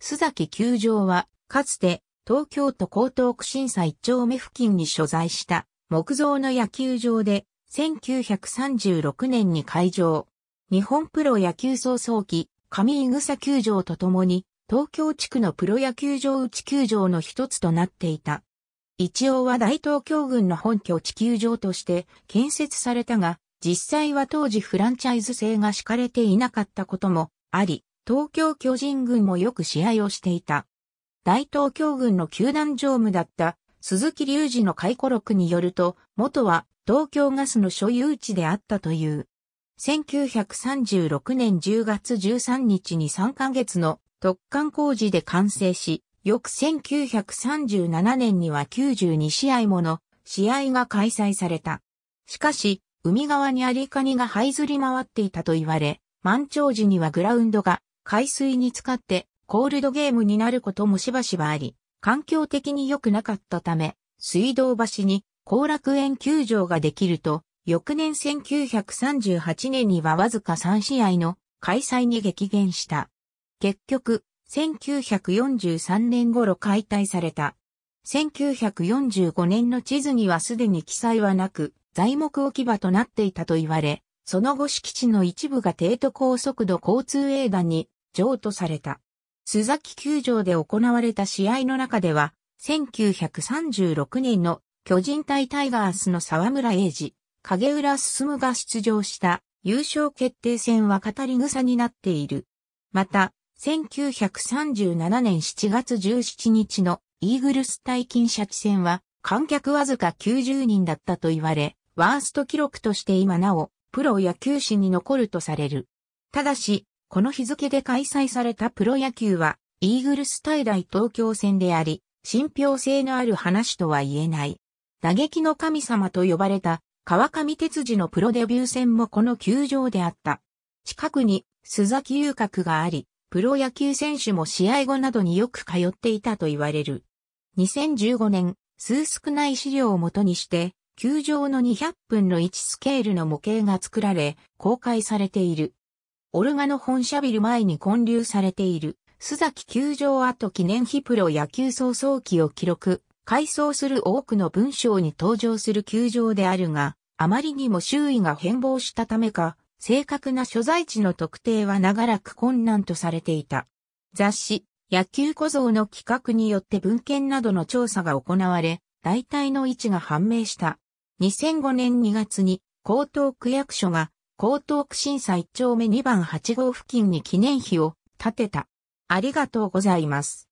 須崎球場は、かつて、東京都江東区震災1丁目付近に所在した木造の野球場で、1936年に開場。日本プロ野球総総期、上井草球場とともに、東京地区のプロ野球場内球場の一つとなっていた。一応は大東京軍の本拠地球場として建設されたが、実際は当時フランチャイズ制が敷かれていなかったこともあり、東京巨人軍もよく試合をしていた。大東京軍の球団常務だった鈴木隆二の回顧録によると、元は東京ガスの所有地であったという。1936年10月13日に3ヶ月の特貫工事で完成し、翌1937年には92試合もの試合が開催された。しかし、海側にアリカニが這いずり回っていたと言われ、満潮時にはグラウンドが海水に浸かってコールドゲームになることもしばしばあり、環境的に良くなかったため、水道橋に後楽園球場ができると、翌年1938年にはわずか3試合の開催に激減した。結局、1943年頃解体された。1945年の地図にはすでに記載はなく、材木置き場となっていたと言われ、その後敷地の一部が帝都高速度交通営団に譲渡された。須崎球場で行われた試合の中では、1936年の巨人対タイガースの沢村英二、影浦進が出場した優勝決定戦は語り草になっている。また、1937年7月17日のイーグルス対金シャチ戦は観客わずか90人だったと言われ、ワースト記録として今なお、プロ野球史に残るとされる。ただし、この日付で開催されたプロ野球は、イーグルス対大東京戦であり、信憑性のある話とは言えない。打撃の神様と呼ばれた川上哲二のプロデビュー戦もこの球場であった。近くに須崎遊郭があり、プロ野球選手も試合後などによく通っていたと言われる。2015年、数少ない資料をもとにして、球場の200分の1スケールの模型が作られ、公開されている。オルガの本社ビル前に建立されている、須崎球場跡記念碑プロ野球創創期を記録、改装する多くの文章に登場する球場であるが、あまりにも周囲が変貌したためか、正確な所在地の特定は長らく困難とされていた。雑誌、野球小僧の企画によって文献などの調査が行われ、大体の位置が判明した。2005年2月に江東区役所が江東区審査1丁目2番8号付近に記念碑を建てた。ありがとうございます。